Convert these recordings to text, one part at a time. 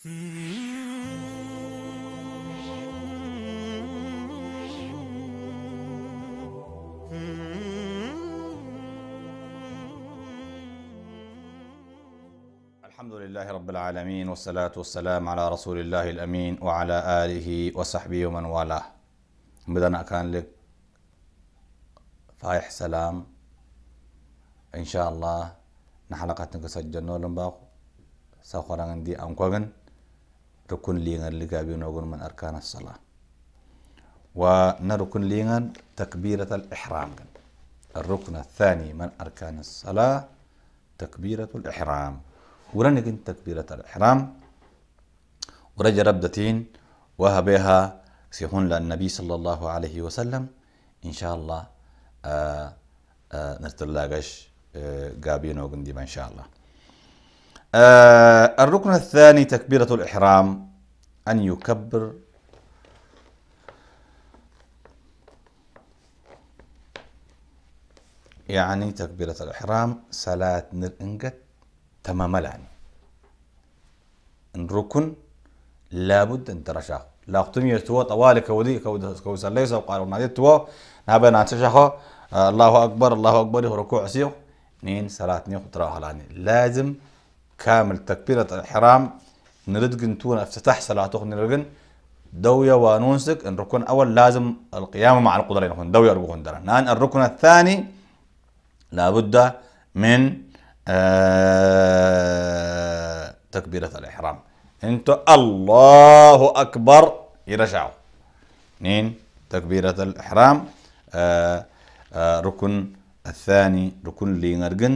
الحمد لله رب العالمين والصلاة والسلام على رسول الله الأمين وعلى آله وصحبه ومن والاه بدنا كان لك فايح سلام إن شاء الله نحلقة نكسجنو لنباق سوخران عندي أنكوغن ركن لينغان لقابي نقول من أركان الصلاة ونركن لينغان تكبيرة الإحرام الركن الثاني من أركان الصلاة تكبيرة الإحرام ورنقن تكبيرة الإحرام ورجى ربدتين وهبها سيهون للنبي صلى الله عليه وسلم إن شاء الله آه آه نرتلاقش آه قابينو إن شاء الله آه، الركن الثاني تكبيرة الإحرام أن يكبر يعني تكبيرة الإحرام صلاة نر تماما تماملان الركن لابد أن ترشاه لا قطمية توا طوالي كودي كوسا ليس وقالوا نادي توا نابا ناتشخو آه، الله أكبر الله أكبر ركوع سيو نين صلاة نيو تراها لازم كامل تكبيرة الحرام نردقن تونا افتتاح صلاة نرقن دوية ونونسك الركن أول لازم القيامة مع القدرين نكون دوية ركن درا نان الركن الثاني لابد من آه تكبيرة الإحرام انتو الله أكبر يرجعوا نين تكبيرة الإحرام آه آه ركن الثاني ركن لينرقن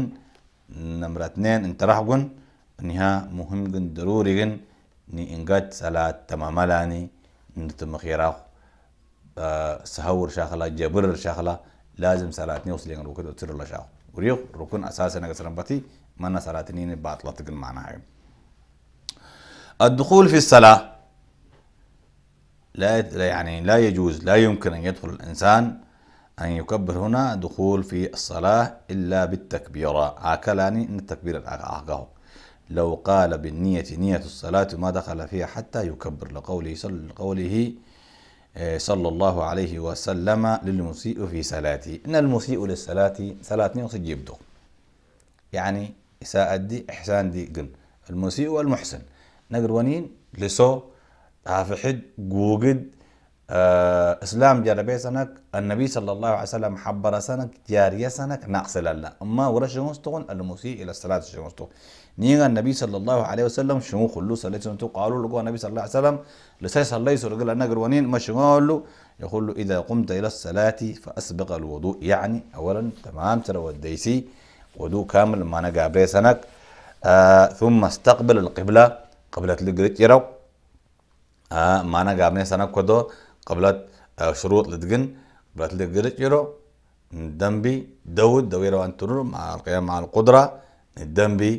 نمرة اثنين انت راح نها مهم جن ضروري جن ني انقات سلا تماما لاني نتم خيراخ آه سهور شاخلا جبر شاخلا لازم صلاة نوصل ين ركن وتر الله شاخ وريق ركن أساسا نقصرن بتي منا صلاة نين باطلة تجن معناها الدخول في الصلاة لا يعني لا يجوز لا يمكن أن يدخل الإنسان أن يكبر هنا دخول في الصلاة إلا بالتكبيرة اكلاني ان التكبير العقاه لو قال بالنية نية الصلاة ما دخل فيها حتى يكبر لقوله صلى, قوله آه، صلى الله عليه وسلم للمسيء في صلاته إن المسيء للصلاة صلاة نيوس جيبدو يعني إساءة دي إحسان دي قن المسيء والمحسن نقر ونين لسو تافحد قوقد آه، اسلام جربي سنك النبي صلى الله عليه وسلم حبر سنك جاري سنك ناقص لا اما ورش شنوستون المسيء الى الصلاه شمستون نيغا النبي صلى الله عليه وسلم شنو خلو صليت شنوستو قالوا له النبي صلى الله عليه وسلم لسي صلى رجل انا قرونين ما شنو له يقول له اذا قمت الى الصلاه فاسبق الوضوء يعني اولا تمام ترى وديسي وضوء كامل ما انا سنك آه ثم استقبل القبله قبلة الجريت يرو آه ما انا سنك ودو قبلات آه، شروط لدقن قبلات لدقرج يرو ندنبي دود دويرة وان تنور مع القيام مع القدرة ندنبي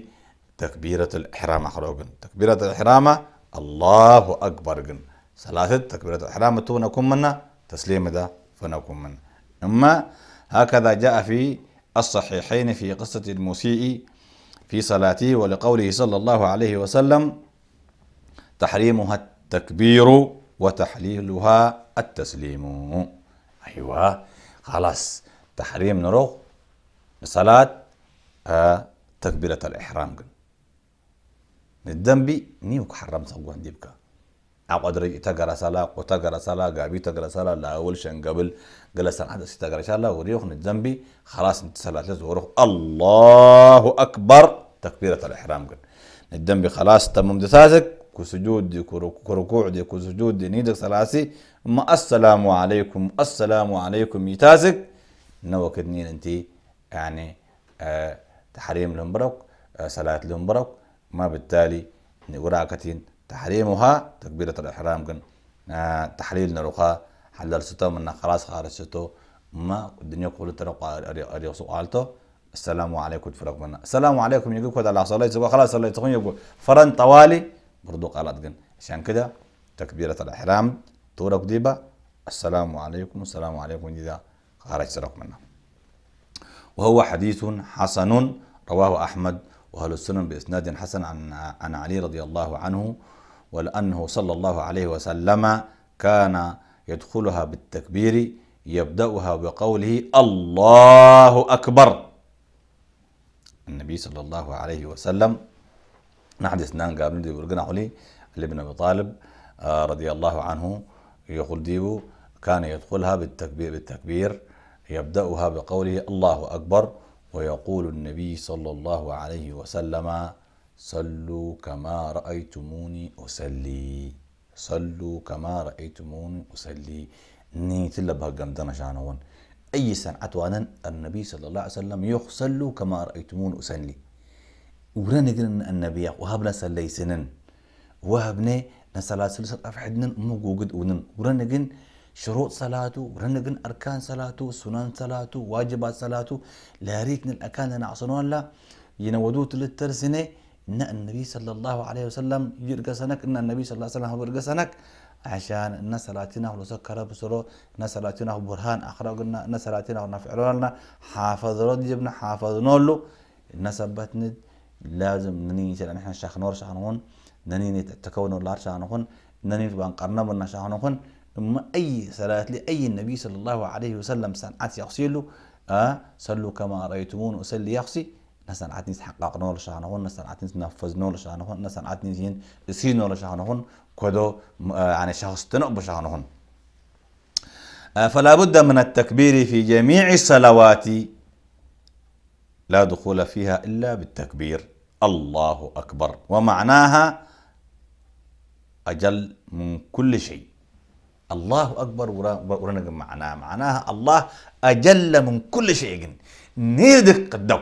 تكبيرة الإحرام أخروجن تكبيرة الإحرام الله أكبر جن ثلاثة تكبيرة الإحرام تونا أكون منا تسليم ده فنكون منا أما هكذا جاء في الصحيحين في قصة المسيء في صلاته ولقوله صلى الله عليه وسلم تحريمها التكبير وتحليلها التسليم أيوة خلاص تحريم نروغ صلاة آه تكبيرة الإحرام قل بي نيوك حرم صغوان ديبكا أو أدري تقرا صلاة وتقرا صلاة قابي تقرا صلاة لا أول شن قبل قال سنة حدث تقرا الله وريوخ الذنبي خلاص انت صلاة لزوروخ الله أكبر تكبيرة الإحرام قل بي خلاص تمم دساسك كسجود دي كسجود دي نيدك سلاسي ما السلام عليكم السلام عليكم يتازك نوكد نين انتي يعني آه، تحريم لمبرك آه، صلاة لمبرك ما بالتالي وراكتين تحريمها تكبيرة الإحرام كن آه، تحليل نروخا حلل ستو من خلاص خارج ستو ما الدنيا كلها ترقى أري سؤالته السلام عليكم فرق منا السلام عليكم يقول كذا على صلاة خلاص صلاة يقول فرن طوالي برضو قالت جن عشان كده تكبيرة الإحرام طورك ديبا السلام عليكم السلام عليكم إذا خرج سرق منا وهو حديث حسن رواه أحمد وهل السنن بإسناد حسن عن, عن علي رضي الله عنه ولأنه صلى الله عليه وسلم كان يدخلها بالتكبير يبدأها بقوله الله أكبر النبي صلى الله عليه وسلم نحدث قابل بندي برقنا علي اللي بن أبي طالب آه، رضي الله عنه يقول ديبو كان يدخلها بالتكبير بالتكبير يبدأها بقوله الله أكبر ويقول النبي صلى الله عليه وسلم صلوا كما رأيتموني أصلي صلوا كما رأيتموني أصلي ني تلبها قمدنا شانون أي سنة وانا النبي صلى الله عليه وسلم يخ صلوا كما رأيتموني أصلي ورانيدن النبي وهبنا سليسنن وهبنا نسلاسل أفحدن موجود ونن جن شروط صلاته جن أركان صلاته سنن صلاته واجبات صلاته لا ريتنا الأكان نعصنون ولا ينودوت للترسنة إن النبي صلى الله عليه وسلم يرجع سنك إن النبي صلى الله عليه وسلم يرجع سنك عشان إن صلاتنا هو سكر بسرو إن صلاتنا هو برهان أخرجنا إن صلاتنا هو نفعلنا حافظ رد جبنا حافظ نولو إن ثبتنا لازم نني سلا نحن شاخنور شاخنون نني تكون الله شاخنون نني بان قرنبنا شاخنون ما أي صلاة لأي النبي صلى الله عليه وسلم سنعات يخصي آه صلوا كما رأيتمون أصلي يخصي نسنعات نيس حقق نول شانهون نسنعات نيس نفذ نور شانهون نسنعات نيس ين سي نول شانهون كدو آه، يعني شخص تنقب شانهون آه، فلا بد من التكبير في جميع الصلوات لا دخول فيها إلا بالتكبير الله أكبر ومعناها أجل من كل شيء الله أكبر ورنا معناها معناها الله أجل من كل شيء نيدك قدو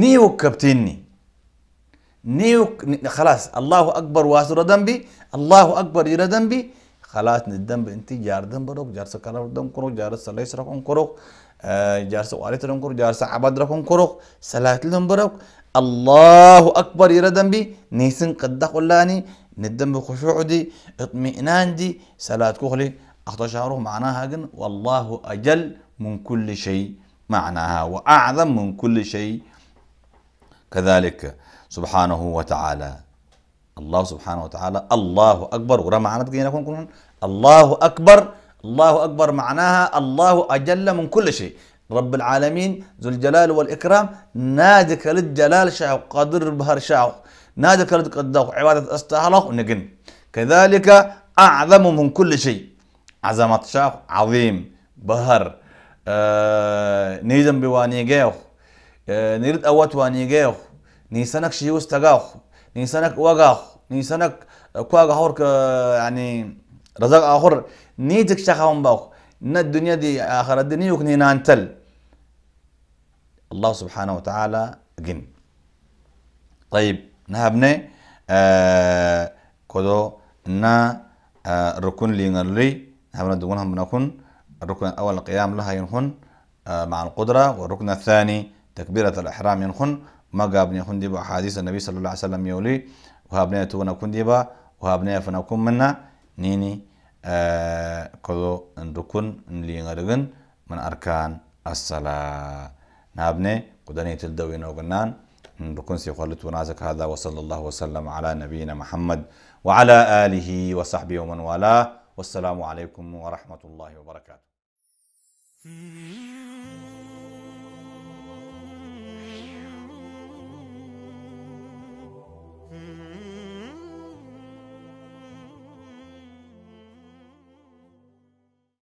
نيو كبتيني نيو خلاص الله أكبر واسر ذنبي الله أكبر يرى ذنبي خلاص ندم بنتي جاردن بروك جارس كلام دم كروك جارس سلايس ركون كروك آه، جارس واريت ركون كروك جارس عباد ركون كروك سلاة لهم بروك الله أكبر يردن بي نيسن قد قلاني ندم بخشوع دي اطمئنان دي سلاة كخلي شعره معناها جن والله أجل من كل شيء معناها وأعظم من كل شيء كذلك سبحانه وتعالى الله سبحانه وتعالى الله أكبر ورا معنا هنا كن الله أكبر الله أكبر معناها الله أجل من كل شيء رب العالمين ذو الجلال والإكرام نادك للجلال شاو قدر بهر شاو نادك للقدر عبادة أستهلق نجن كذلك أعظم من كل شيء عظمة شاو عظيم بهر آه نيزم بوانيجيو آه نريد أوت وانيجيو نيسانك شيوس تجاو نيسانك وجاو نيسانك يعني آخر که یعنی رزق آخر نیتک شکام باخ نه دنیا دی آخر الدنيا وكني نانتل الله سبحانه و تعالى جن طيب نهبنا آه كدو نا آه ركن لينغرلي نهبنا دونهم بنكون الركن الأول القيام لها ينخن آه مع القدرة والركن الثاني تكبيرة الإحرام ينخن ما قابني ينخن دي بأحاديث النبي صلى الله عليه وسلم يولي وهابنا تونا نكون ديبا وهابنا فنا كون منا نيني آه، كلو كذو ندكون نلي غرغن من أركان الصلاة نابنا قدني تلدوين وغنان ندكون سيقولت ونازك هذا وصلى الله وسلم على نبينا محمد وعلى آله وصحبه ومن والاه والسلام عليكم ورحمة الله وبركاته Mm-hmm.